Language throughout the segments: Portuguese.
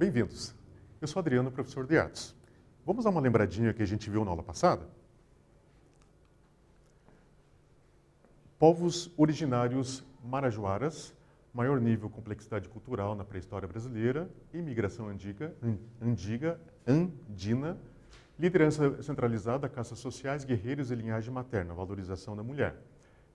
Bem-vindos. Eu sou Adriano, professor de artes. Vamos dar uma lembradinha que a gente viu na aula passada? Povos originários marajoaras, maior nível de complexidade cultural na pré-história brasileira, imigração andiga, andiga, andina, liderança centralizada, caças sociais, guerreiros e linhagem materna, valorização da mulher.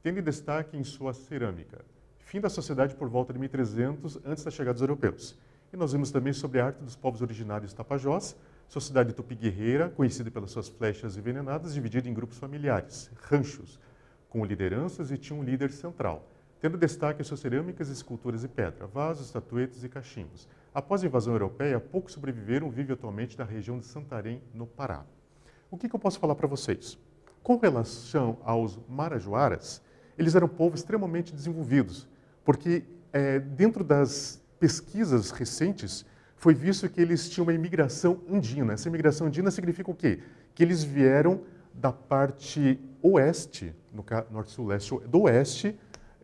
Tendo destaque em sua cerâmica, fim da sociedade por volta de 1300 antes da chegada dos europeus. E nós vimos também sobre a arte dos povos originários Tapajós, sociedade tupi-guerreira, conhecida pelas suas flechas envenenadas, dividida em grupos familiares, ranchos, com lideranças e tinha um líder central, tendo destaque as suas cerâmicas, esculturas e pedra, vasos, estatuetas e cachimbos. Após a invasão europeia, poucos sobreviveram vive atualmente na região de Santarém, no Pará. O que, que eu posso falar para vocês? Com relação aos marajoaras, eles eram povos povo extremamente desenvolvidos, porque é, dentro das pesquisas recentes, foi visto que eles tinham uma imigração andina. Essa imigração andina significa o quê? Que eles vieram da parte oeste, no norte, sul, leste, do oeste,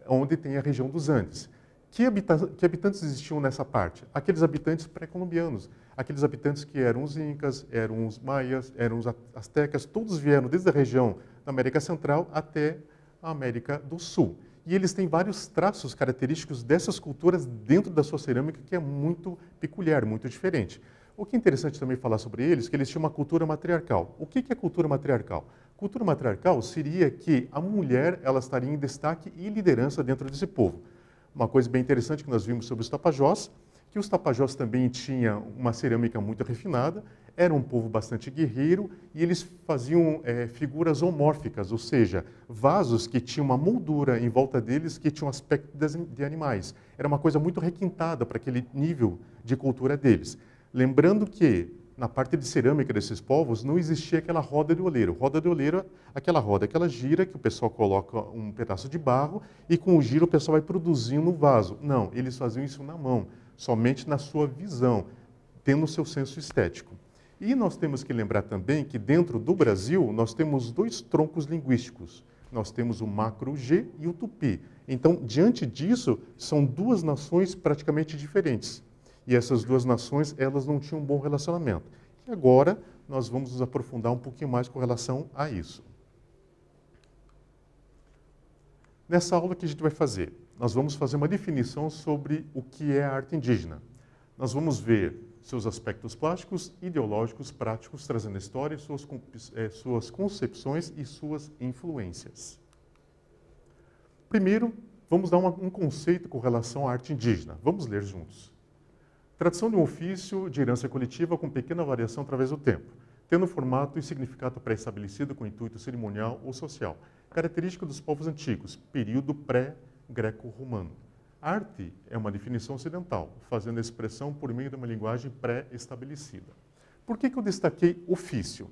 onde tem a região dos Andes. Que, habita que habitantes existiam nessa parte? Aqueles habitantes pré-colombianos, aqueles habitantes que eram os incas, eram os maias, eram os astecas, todos vieram desde a região da América Central até a América do Sul. E eles têm vários traços característicos dessas culturas dentro da sua cerâmica que é muito peculiar, muito diferente. O que é interessante também falar sobre eles, que eles tinham uma cultura matriarcal. O que é cultura matriarcal? Cultura matriarcal seria que a mulher ela estaria em destaque e liderança dentro desse povo. Uma coisa bem interessante que nós vimos sobre os tapajós, que os tapajós também tinham uma cerâmica muito refinada era um povo bastante guerreiro e eles faziam é, figuras homórficas, ou seja, vasos que tinham uma moldura em volta deles que tinham aspecto de animais. Era uma coisa muito requintada para aquele nível de cultura deles. Lembrando que na parte de cerâmica desses povos não existia aquela roda de oleiro. Roda de oleiro, aquela roda, aquela gira que o pessoal coloca um pedaço de barro e com o giro o pessoal vai produzindo o vaso. Não, eles faziam isso na mão, somente na sua visão, tendo o seu senso estético. E nós temos que lembrar também que dentro do Brasil nós temos dois troncos linguísticos. Nós temos o macro G e o tupi. Então, diante disso, são duas nações praticamente diferentes. E essas duas nações, elas não tinham um bom relacionamento. E agora nós vamos nos aprofundar um pouquinho mais com relação a isso. Nessa aula que a gente vai fazer, nós vamos fazer uma definição sobre o que é a arte indígena. Nós vamos ver seus aspectos plásticos, ideológicos, práticos, trazendo a história, suas, é, suas concepções e suas influências. Primeiro, vamos dar uma, um conceito com relação à arte indígena. Vamos ler juntos. Tradição de um ofício de herança coletiva com pequena variação através do tempo, tendo formato e significado pré-estabelecido com intuito cerimonial ou social, característica dos povos antigos, período pré-greco-romano. Arte é uma definição ocidental, fazendo a expressão por meio de uma linguagem pré-estabelecida. Por que, que eu destaquei ofício?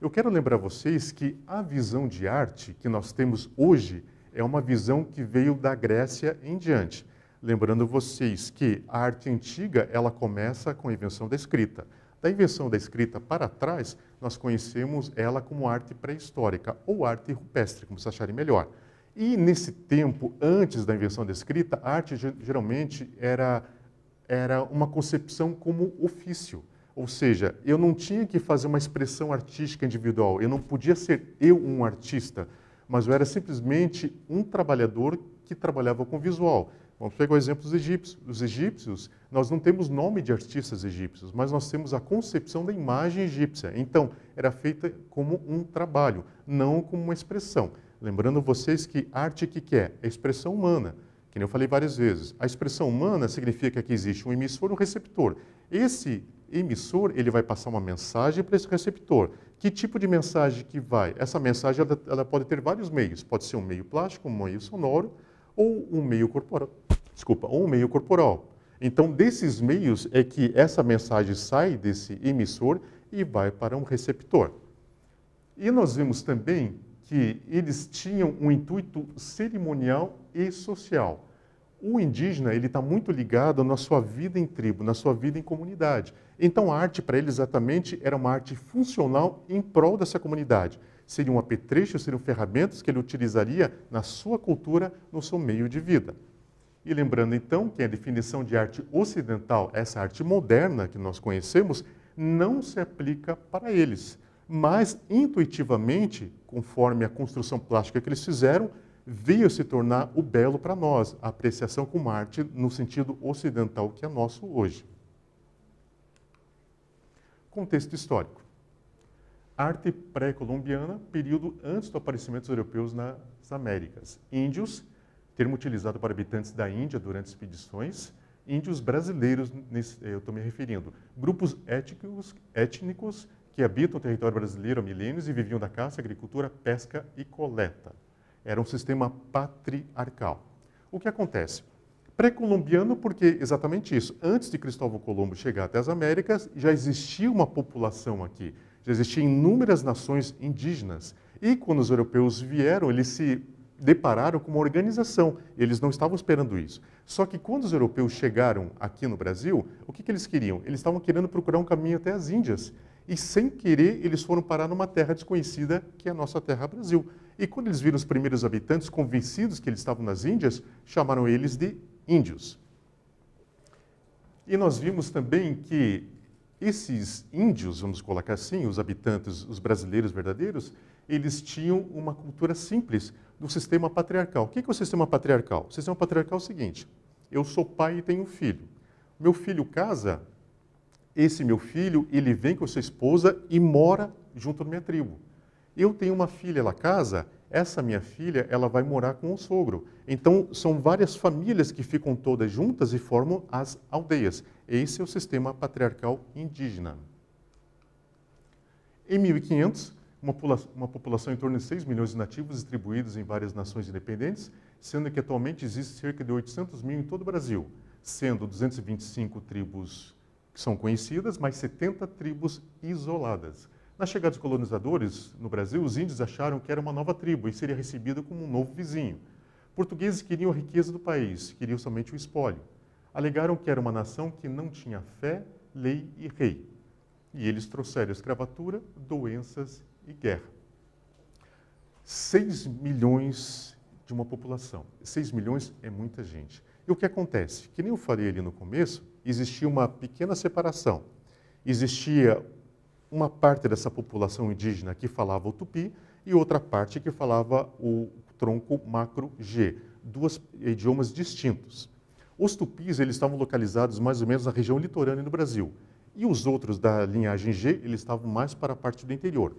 Eu quero lembrar vocês que a visão de arte que nós temos hoje é uma visão que veio da Grécia em diante. Lembrando vocês que a arte antiga ela começa com a invenção da escrita. Da invenção da escrita para trás, nós conhecemos ela como arte pré-histórica ou arte rupestre, como vocês acharem melhor. E nesse tempo, antes da invenção da escrita, a arte geralmente era, era uma concepção como ofício. Ou seja, eu não tinha que fazer uma expressão artística individual, eu não podia ser eu um artista, mas eu era simplesmente um trabalhador que trabalhava com visual. Vamos pegar o exemplo dos egípcios. Os egípcios, nós não temos nome de artistas egípcios, mas nós temos a concepção da imagem egípcia. Então, era feita como um trabalho, não como uma expressão. Lembrando vocês que arte o que, que é? É expressão humana, que nem eu falei várias vezes. A expressão humana significa que existe um emissor e um receptor. Esse emissor ele vai passar uma mensagem para esse receptor. Que tipo de mensagem que vai? Essa mensagem ela, ela pode ter vários meios. Pode ser um meio plástico, um meio sonoro ou um meio corporal. Desculpa, ou um meio corporal. Então, desses meios é que essa mensagem sai desse emissor e vai para um receptor. E nós vimos também que eles tinham um intuito cerimonial e social. O indígena ele está muito ligado na sua vida em tribo, na sua vida em comunidade. Então a arte para ele exatamente era uma arte funcional em prol dessa comunidade. Seriam um apetrechos, seriam ferramentas que ele utilizaria na sua cultura, no seu meio de vida. E lembrando então que a definição de arte ocidental, essa arte moderna que nós conhecemos, não se aplica para eles mas intuitivamente, conforme a construção plástica que eles fizeram, veio se tornar o belo para nós, a apreciação com arte no sentido ocidental que é nosso hoje. Contexto histórico. Arte pré-colombiana, período antes do aparecimento dos europeus nas Américas. Índios, termo utilizado para habitantes da Índia durante expedições, índios brasileiros, eu estou me referindo, grupos étnicos, étnicos que habitam o território brasileiro há milênios e viviam da caça, agricultura, pesca e coleta. Era um sistema patriarcal. O que acontece? Pré-colombiano, porque exatamente isso. Antes de Cristóvão Colombo chegar até as Américas, já existia uma população aqui, já existiam inúmeras nações indígenas. E quando os europeus vieram, eles se depararam com uma organização. Eles não estavam esperando isso. Só que quando os europeus chegaram aqui no Brasil, o que, que eles queriam? Eles estavam querendo procurar um caminho até as Índias e sem querer eles foram parar numa terra desconhecida que é a nossa terra Brasil. E quando eles viram os primeiros habitantes convencidos que eles estavam nas Índias, chamaram eles de índios. E nós vimos também que esses índios, vamos colocar assim, os habitantes, os brasileiros verdadeiros, eles tinham uma cultura simples do sistema patriarcal. O que é o sistema patriarcal? O sistema patriarcal é o seguinte: eu sou pai e tenho filho. Meu filho casa, esse meu filho, ele vem com sua esposa e mora junto à minha tribo. Eu tenho uma filha, ela casa, essa minha filha, ela vai morar com o sogro. Então, são várias famílias que ficam todas juntas e formam as aldeias. Esse é o sistema patriarcal indígena. Em 1500, uma, uma população em torno de 6 milhões de nativos distribuídos em várias nações independentes, sendo que atualmente existe cerca de 800 mil em todo o Brasil, sendo 225 tribos que são conhecidas, mais 70 tribos isoladas. Na chegada dos colonizadores no Brasil, os índios acharam que era uma nova tribo e seria recebida como um novo vizinho. Portugueses queriam a riqueza do país, queriam somente o espólio. Alegaram que era uma nação que não tinha fé, lei e rei. E eles trouxeram escravatura, doenças e guerra. 6 milhões de uma população. 6 milhões é muita gente. E o que acontece? Que nem eu falei ali no começo, existia uma pequena separação. Existia uma parte dessa população indígena que falava o tupi e outra parte que falava o tronco macro-G, dois idiomas distintos. Os tupis eles estavam localizados mais ou menos na região litorânea do Brasil e os outros da linhagem G eles estavam mais para a parte do interior.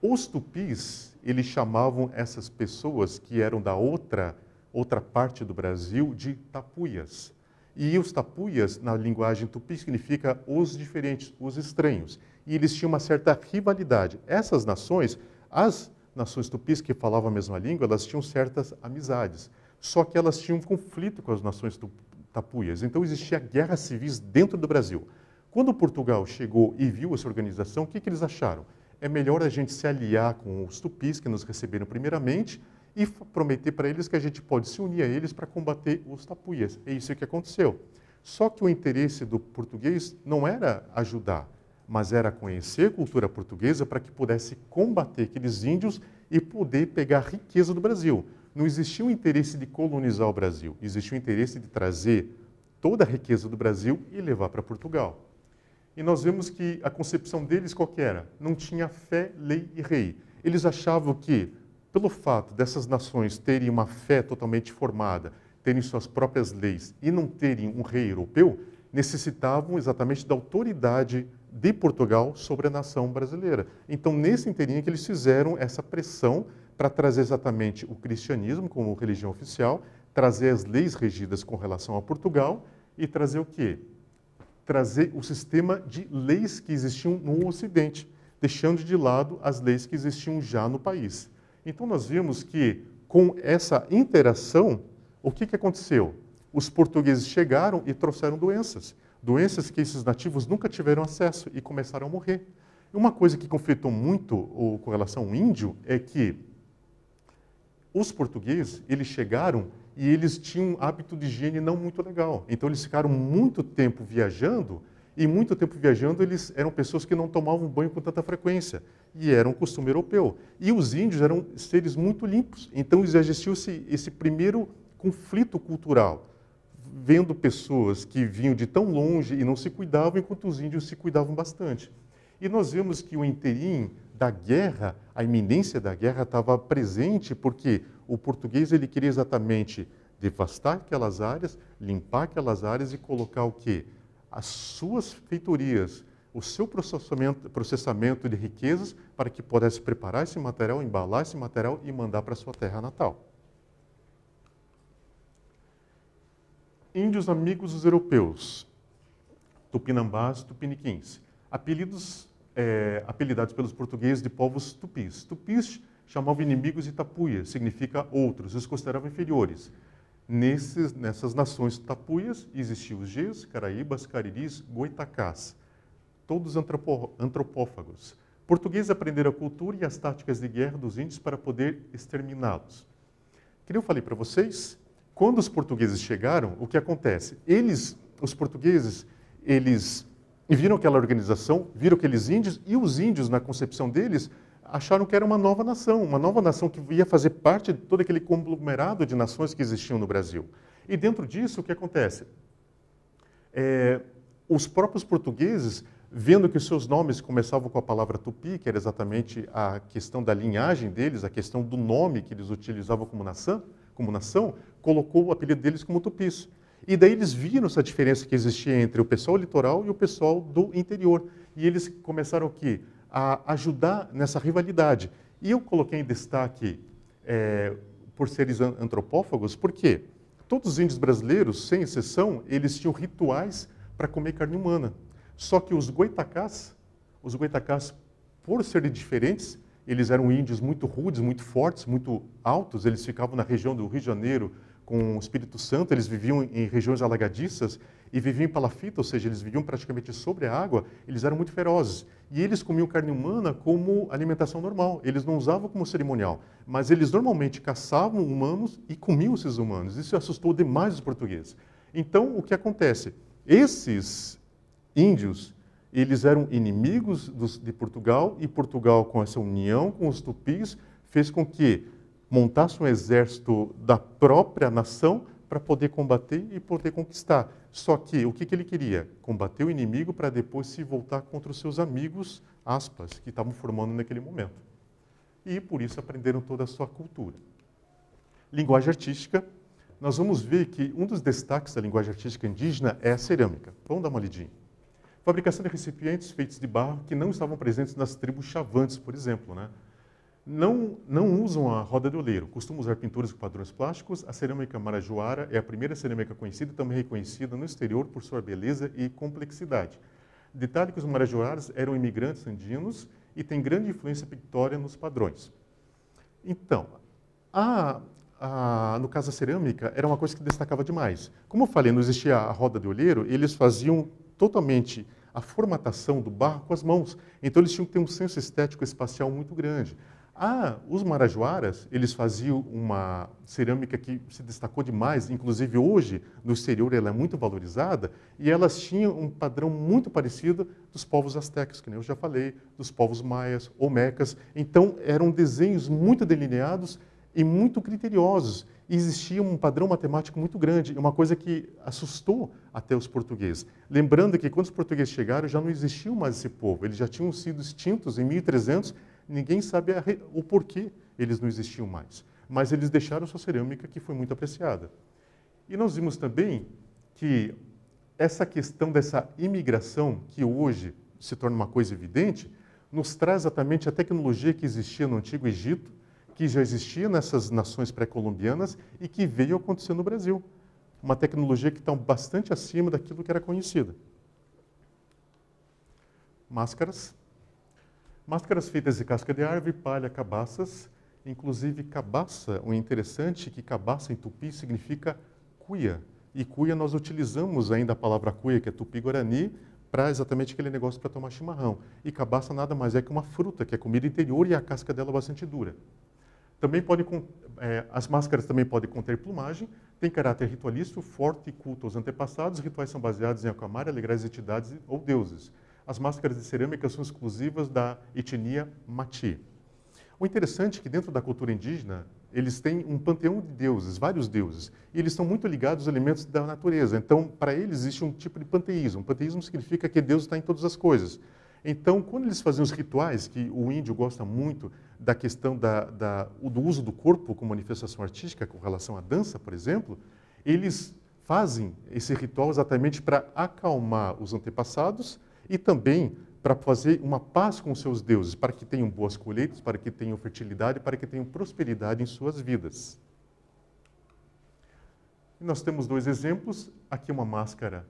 Os tupis eles chamavam essas pessoas que eram da outra outra parte do Brasil de tapuias. E os tapuias, na linguagem tupi, significa os diferentes, os estranhos. E eles tinham uma certa rivalidade. Essas nações, as nações tupis que falavam a mesma língua, elas tinham certas amizades. Só que elas tinham um conflito com as nações tapuias. Então existia guerra civis dentro do Brasil. Quando Portugal chegou e viu essa organização, o que, que eles acharam? É melhor a gente se aliar com os tupis que nos receberam primeiramente e prometer para eles que a gente pode se unir a eles para combater os tapuias. É isso que aconteceu. Só que o interesse do português não era ajudar, mas era conhecer a cultura portuguesa para que pudesse combater aqueles índios e poder pegar a riqueza do Brasil. Não existia o interesse de colonizar o Brasil, existia o interesse de trazer toda a riqueza do Brasil e levar para Portugal. E nós vemos que a concepção deles qual era? Não tinha fé, lei e rei. Eles achavam que pelo fato dessas nações terem uma fé totalmente formada, terem suas próprias leis e não terem um rei europeu, necessitavam exatamente da autoridade de Portugal sobre a nação brasileira. Então, nesse inteirinho que eles fizeram essa pressão para trazer exatamente o cristianismo como religião oficial, trazer as leis regidas com relação a Portugal e trazer o quê? Trazer o sistema de leis que existiam no Ocidente, deixando de lado as leis que existiam já no país. Então nós vimos que com essa interação, o que, que aconteceu? Os portugueses chegaram e trouxeram doenças, doenças que esses nativos nunca tiveram acesso e começaram a morrer. Uma coisa que conflitou muito com relação ao índio é que os portugueses, eles chegaram e eles tinham um hábito de higiene não muito legal. Então eles ficaram muito tempo viajando e muito tempo viajando eles eram pessoas que não tomavam banho com tanta frequência e era um costume europeu. E os índios eram seres muito limpos, então existiu esse, esse primeiro conflito cultural, vendo pessoas que vinham de tão longe e não se cuidavam, enquanto os índios se cuidavam bastante. E nós vemos que o interim da guerra, a iminência da guerra estava presente porque o português ele queria exatamente devastar aquelas áreas, limpar aquelas áreas e colocar o quê? As suas feitorias, o seu processamento, processamento de riquezas para que pudesse preparar esse material, embalar esse material e mandar para sua terra natal. Índios amigos dos europeus, tupinambás, tupiniquins, apelidos é, apelidados pelos portugueses de povos tupis. Tupis chamavam inimigos de tapuia, significa outros, os consideravam inferiores. Nesses, nessas nações tapuias existiam os Gs, Caraíbas, Cariris, Goitacás todos antropófagos. Portugueses aprenderam a cultura e as táticas de guerra dos índios para poder exterminá-los. Que eu falei para vocês, quando os portugueses chegaram, o que acontece? Eles, os portugueses, eles viram aquela organização, viram aqueles índios e os índios, na concepção deles, acharam que era uma nova nação, uma nova nação que ia fazer parte de todo aquele conglomerado de nações que existiam no Brasil. E dentro disso, o que acontece? É, os próprios portugueses vendo que os seus nomes começavam com a palavra tupi, que era exatamente a questão da linhagem deles, a questão do nome que eles utilizavam como nação, como nação colocou o apelido deles como tupis. E daí eles viram essa diferença que existia entre o pessoal litoral e o pessoal do interior. E eles começaram aqui a ajudar nessa rivalidade. E eu coloquei em destaque é, por seres antropófagos, porque todos os índios brasileiros, sem exceção, eles tinham rituais para comer carne humana. Só que os goitacás, os goitacás, por serem diferentes, eles eram índios muito rudes, muito fortes, muito altos, eles ficavam na região do Rio de Janeiro com o Espírito Santo, eles viviam em regiões alagadiças e viviam em palafita, ou seja, eles viviam praticamente sobre a água, eles eram muito ferozes. E eles comiam carne humana como alimentação normal, eles não usavam como cerimonial, mas eles normalmente caçavam humanos e comiam esses humanos. Isso assustou demais os portugueses. Então, o que acontece? Esses índios, eles eram inimigos dos, de Portugal e Portugal, com essa união com os tupis, fez com que montasse um exército da própria nação para poder combater e poder conquistar. Só que o que, que ele queria? Combater o inimigo para depois se voltar contra os seus amigos, aspas, que estavam formando naquele momento. E por isso aprenderam toda a sua cultura. Linguagem artística. Nós vamos ver que um dos destaques da linguagem artística indígena é a cerâmica. Vamos dar uma lidinha. Fabricação de recipientes feitos de barro que não estavam presentes nas tribos chavantes, por exemplo. Né? Não, não usam a roda de oleiro, costumam usar pinturas com padrões plásticos. A cerâmica marajoara é a primeira cerâmica conhecida e também reconhecida no exterior por sua beleza e complexidade. Detalhe que os marajoaras eram imigrantes andinos e têm grande influência pictória nos padrões. Então, a, a, no caso da cerâmica, era uma coisa que destacava demais. Como eu falei, não existia a roda de olheiro, eles faziam totalmente a formatação do barro com as mãos. Então eles tinham que ter um senso estético espacial muito grande. Ah, os marajoaras, eles faziam uma cerâmica que se destacou demais, inclusive hoje no exterior ela é muito valorizada, e elas tinham um padrão muito parecido dos povos astecas, que nem eu já falei, dos povos maias, omecas Então eram desenhos muito delineados e muito criteriosos. E existia um padrão matemático muito grande, uma coisa que assustou até os portugueses. Lembrando que quando os portugueses chegaram, já não existia mais esse povo, eles já tinham sido extintos em 1300, ninguém sabe o porquê eles não existiam mais. Mas eles deixaram sua cerâmica, que foi muito apreciada. E nós vimos também que essa questão dessa imigração, que hoje se torna uma coisa evidente, nos traz exatamente a tecnologia que existia no Antigo Egito, que já existia nessas nações pré-colombianas e que veio acontecer no Brasil. Uma tecnologia que está bastante acima daquilo que era conhecida. Máscaras. Máscaras feitas de casca de árvore, palha, cabaças. Inclusive, cabaça, o interessante é que cabaça em tupi significa cuia. E cuia nós utilizamos ainda a palavra cuia, que é tupi-guarani, para exatamente aquele negócio para tomar chimarrão. E cabaça nada mais é que uma fruta, que é comida interior e a casca dela é bastante dura. Também pode, é, as máscaras também podem conter plumagem, tem caráter ritualístico, forte culto aos antepassados, rituais são baseados em acamar, alegrar as entidades ou deuses. As máscaras de cerâmica são exclusivas da etnia Mati. O interessante é que dentro da cultura indígena, eles têm um panteão de deuses, vários deuses, e eles estão muito ligados aos elementos da natureza. Então, para eles existe um tipo de panteísmo. Panteísmo significa que Deus está em todas as coisas. Então, quando eles faziam os rituais, que o índio gosta muito da questão da, da, do uso do corpo como manifestação artística, com relação à dança, por exemplo, eles fazem esse ritual exatamente para acalmar os antepassados e também para fazer uma paz com os seus deuses, para que tenham boas colheitas, para que tenham fertilidade, para que tenham prosperidade em suas vidas. nós temos dois exemplos. Aqui é uma máscara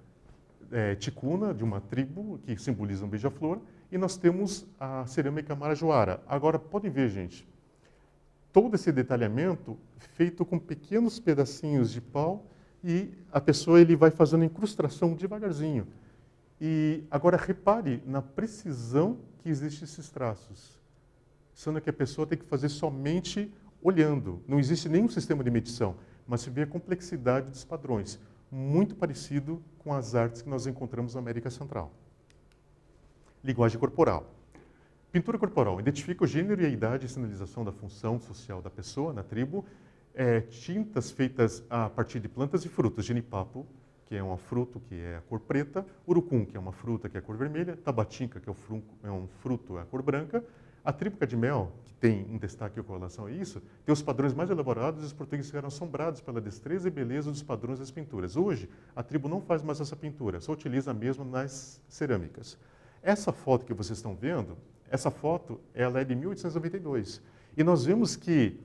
é, ticuna, de uma tribo que simboliza um beija-flor, e nós temos a cerâmica marajoara. Agora, podem ver, gente, todo esse detalhamento feito com pequenos pedacinhos de pau e a pessoa ele vai fazendo incrustação devagarzinho. E agora repare na precisão que existem esses traços, sendo que a pessoa tem que fazer somente olhando. Não existe nenhum sistema de medição, mas se vê a complexidade dos padrões muito parecido com as artes que nós encontramos na América Central. Linguagem corporal. Pintura corporal identifica o gênero e a idade e sinalização da função social da pessoa na tribo. É, tintas feitas a partir de plantas e frutas, genipapo, que é um fruto que é a cor preta, urucum, que é uma fruta que é a cor vermelha, tabatinca, que é, é, um fruto, é a cor branca, a trípica de mel, que tem um destaque com relação a isso, tem os padrões mais elaborados e os portugueses ficaram assombrados pela destreza e beleza dos padrões das pinturas. Hoje, a tribo não faz mais essa pintura, só utiliza mesmo nas cerâmicas. Essa foto que vocês estão vendo, essa foto, ela é de 1892. E nós vemos que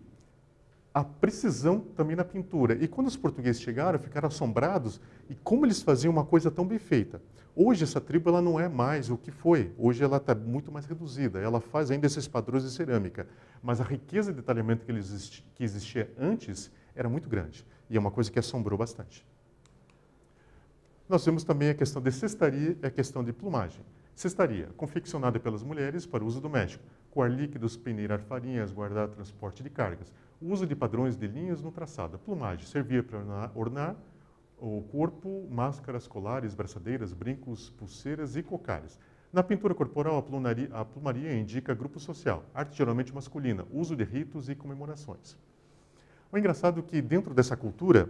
a precisão também na pintura. E quando os portugueses chegaram, ficaram assombrados e como eles faziam uma coisa tão bem feita. Hoje essa tribo ela não é mais o que foi. Hoje ela está muito mais reduzida. Ela faz ainda esses padrões de cerâmica, mas a riqueza de detalhamento que, eles, que existia antes era muito grande e é uma coisa que assombrou bastante. Nós temos também a questão de cestaria e a questão de plumagem. Cestaria, confeccionada pelas mulheres para uso doméstico, coar líquidos, peneirar farinhas, guardar transporte de cargas uso de padrões de linhas no traçado. A plumagem servia para ornar o corpo, máscaras, colares, braçadeiras, brincos, pulseiras e cocares. Na pintura corporal, a plumaria, a plumaria indica grupo social, arte geralmente masculina, uso de ritos e comemorações. O engraçado é que dentro dessa cultura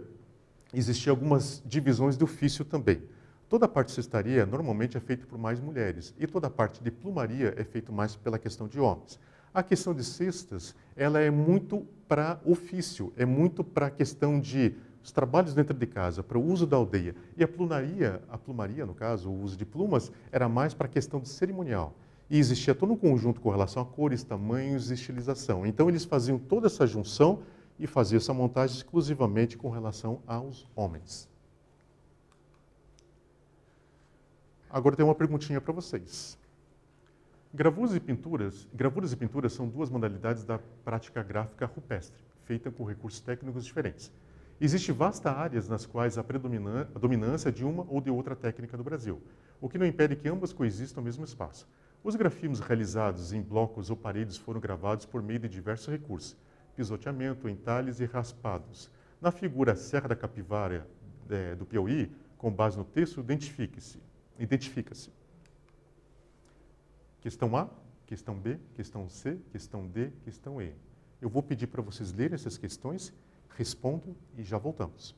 existiam algumas divisões de ofício também. Toda a parte de cestaria normalmente é feita por mais mulheres e toda a parte de plumaria é feita mais pela questão de homens. A questão de cestas, ela é muito para ofício, é muito para a questão de os trabalhos dentro de casa, para o uso da aldeia. E a plumaria, a plumaria, no caso, o uso de plumas, era mais para a questão de cerimonial. E existia todo um conjunto com relação a cores, tamanhos e estilização. Então, eles faziam toda essa junção e faziam essa montagem exclusivamente com relação aos homens. Agora tem uma perguntinha para vocês. Gravuras e pinturas, gravuras e pinturas são duas modalidades da prática gráfica rupestre, feita com recursos técnicos diferentes. Existe vasta áreas nas quais há a dominância de uma ou de outra técnica no Brasil, o que não impede que ambas coexistam no mesmo espaço. Os grafismos realizados em blocos ou paredes foram gravados por meio de diversos recursos, pisoteamento, entalhes e raspados. Na figura Serra da Capivara é, do Piauí, com base no texto, identifica-se. Identifica-se. Questão A, questão B, questão C, questão D, questão E. Eu vou pedir para vocês lerem essas questões, respondam e já voltamos.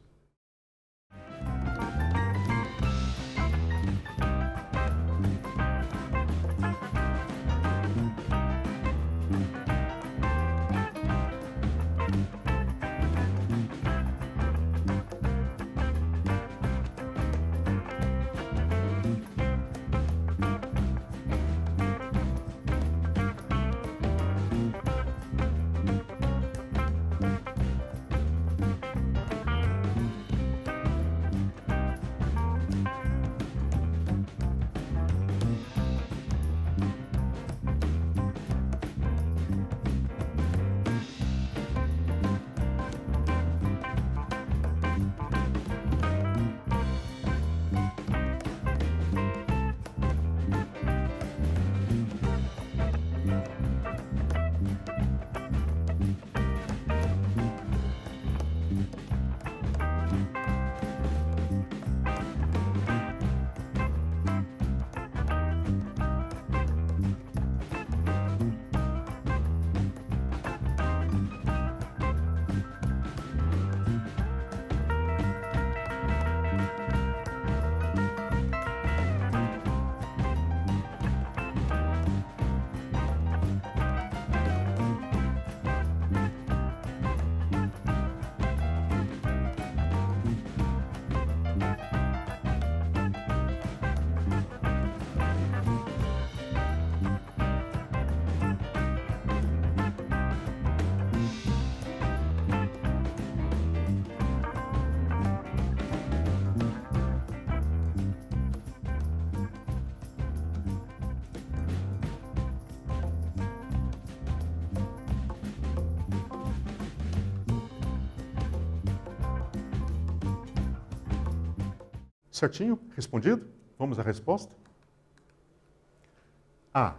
Certinho? Respondido? Vamos à resposta? A.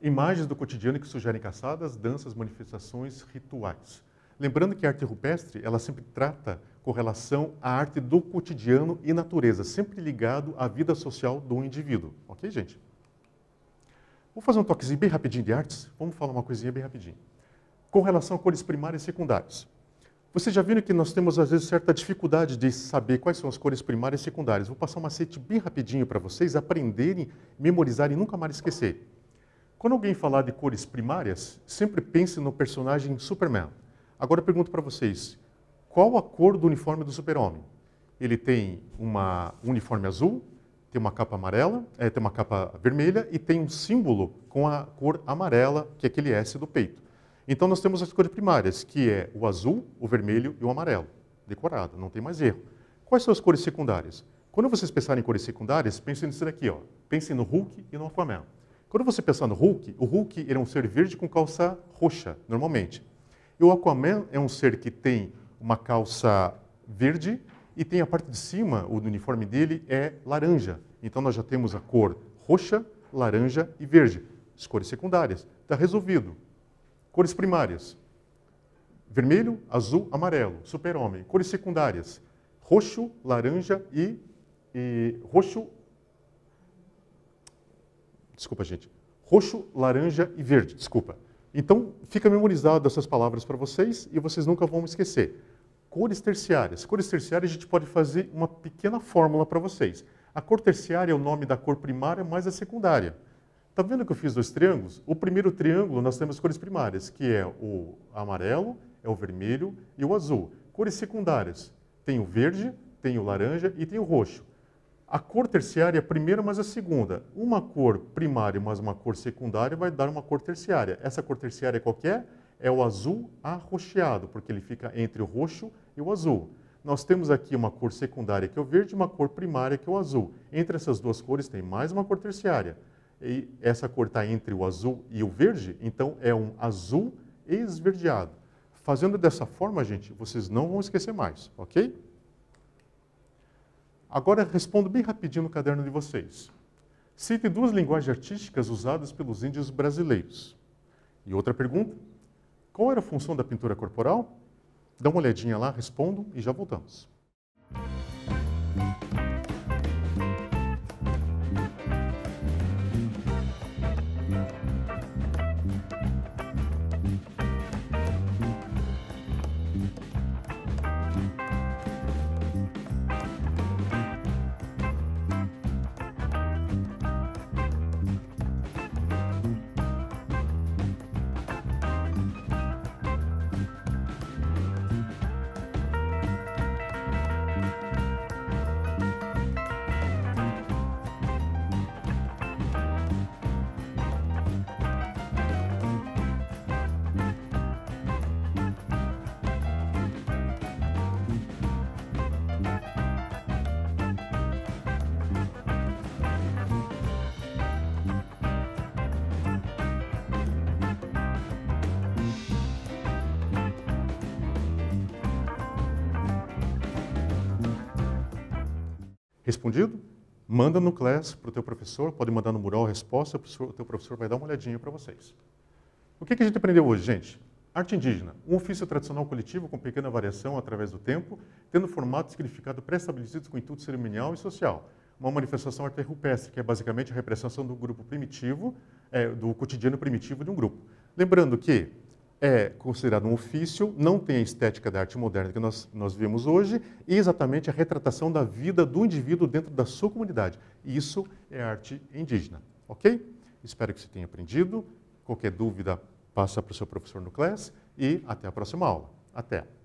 Imagens do cotidiano que sugerem caçadas, danças, manifestações, rituais. Lembrando que a arte rupestre, ela sempre trata com relação à arte do cotidiano e natureza, sempre ligado à vida social do indivíduo. Ok, gente? Vou fazer um toquezinho bem rapidinho de artes. Vamos falar uma coisinha bem rapidinho. Com relação a cores primárias e secundárias. Vocês já viram que nós temos, às vezes, certa dificuldade de saber quais são as cores primárias e secundárias. Vou passar um macete bem rapidinho para vocês aprenderem, memorizarem e nunca mais esquecer. Quando alguém falar de cores primárias, sempre pense no personagem Superman. Agora eu pergunto para vocês, qual a cor do uniforme do super-homem? Ele tem uma, um uniforme azul, tem uma capa amarela, é, tem uma capa vermelha e tem um símbolo com a cor amarela, que é aquele S do peito. Então nós temos as cores primárias, que é o azul, o vermelho e o amarelo, decorado, não tem mais erro. Quais são as cores secundárias? Quando vocês pensarem em cores secundárias, pensem nisso daqui, ó. pensem no Hulk e no Aquaman. Quando você pensar no Hulk, o Hulk é um ser verde com calça roxa, normalmente. E o Aquaman é um ser que tem uma calça verde e tem a parte de cima, o uniforme dele é laranja. Então nós já temos a cor roxa, laranja e verde, as cores secundárias. Está resolvido. Cores primárias: vermelho, azul, amarelo, super-homem. Cores secundárias: roxo, laranja e, e roxo. Desculpa, gente. Roxo, laranja e verde, desculpa. Então, fica memorizado essas palavras para vocês e vocês nunca vão esquecer. Cores terciárias. Cores terciárias a gente pode fazer uma pequena fórmula para vocês. A cor terciária é o nome da cor primária mais a secundária. Está vendo que eu fiz dois triângulos? O primeiro triângulo nós temos cores primárias, que é o amarelo, é o vermelho e o azul. Cores secundárias, tem o verde, tem o laranja e tem o roxo. A cor terciária é a primeira mais a segunda. Uma cor primária mais uma cor secundária vai dar uma cor terciária. Essa cor terciária qualquer é? é o azul arroxeado, porque ele fica entre o roxo e o azul. Nós temos aqui uma cor secundária que é o verde e uma cor primária que é o azul. Entre essas duas cores tem mais uma cor terciária e essa cor está entre o azul e o verde, então é um azul esverdeado. Fazendo dessa forma, gente, vocês não vão esquecer mais, ok? Agora respondo bem rapidinho no caderno de vocês. Cite duas linguagens artísticas usadas pelos índios brasileiros. E outra pergunta, qual era a função da pintura corporal? Dá uma olhadinha lá, respondo e já voltamos. Respondido? Manda no class para o teu professor, pode mandar no mural a resposta, o teu professor vai dar uma olhadinha para vocês. O que, que a gente aprendeu hoje, gente? Arte indígena, um ofício tradicional coletivo com pequena variação através do tempo, tendo formato e significado pré-estabelecidos com intuito cerimonial e social. Uma manifestação arte rupestre, que é basicamente a representação do grupo primitivo, é, do cotidiano primitivo de um grupo. Lembrando que é considerado um ofício, não tem a estética da arte moderna que nós, nós vemos hoje, e exatamente a retratação da vida do indivíduo dentro da sua comunidade. Isso é arte indígena, ok? Espero que você tenha aprendido. Qualquer dúvida, passa para o seu professor no class e até a próxima aula. Até!